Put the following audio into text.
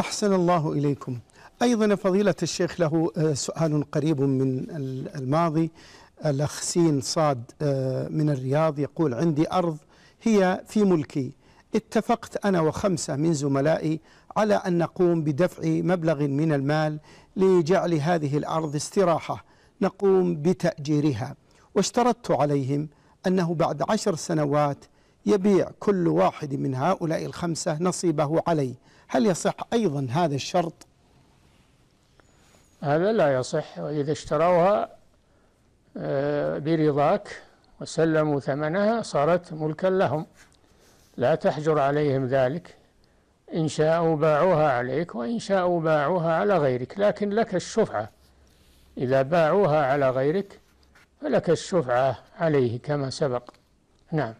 أحسن الله إليكم أيضا فضيلة الشيخ له آه، سؤال قريب من الماضي الأخ سين صاد آه، من الرياض يقول عندي أرض هي في ملكي اتفقت أنا وخمسة من زملائي على أن نقوم بدفع مبلغ من المال لجعل هذه الأرض استراحة نقوم بتأجيرها واشترطت عليهم أنه بعد عشر سنوات يبيع كل واحد من هؤلاء الخمسة نصيبه عليه هل يصح أيضا هذا الشرط؟ هذا لا يصح وإذا اشتروها آه، برضاك وسلموا ثمنها صارت ملكا لهم لا تحجر عليهم ذلك إن شاءوا باعوها عليك وإن شاءوا باعوها على غيرك لكن لك الشفعة إذا باعوها على غيرك فلك الشفعة عليه كما سبق نعم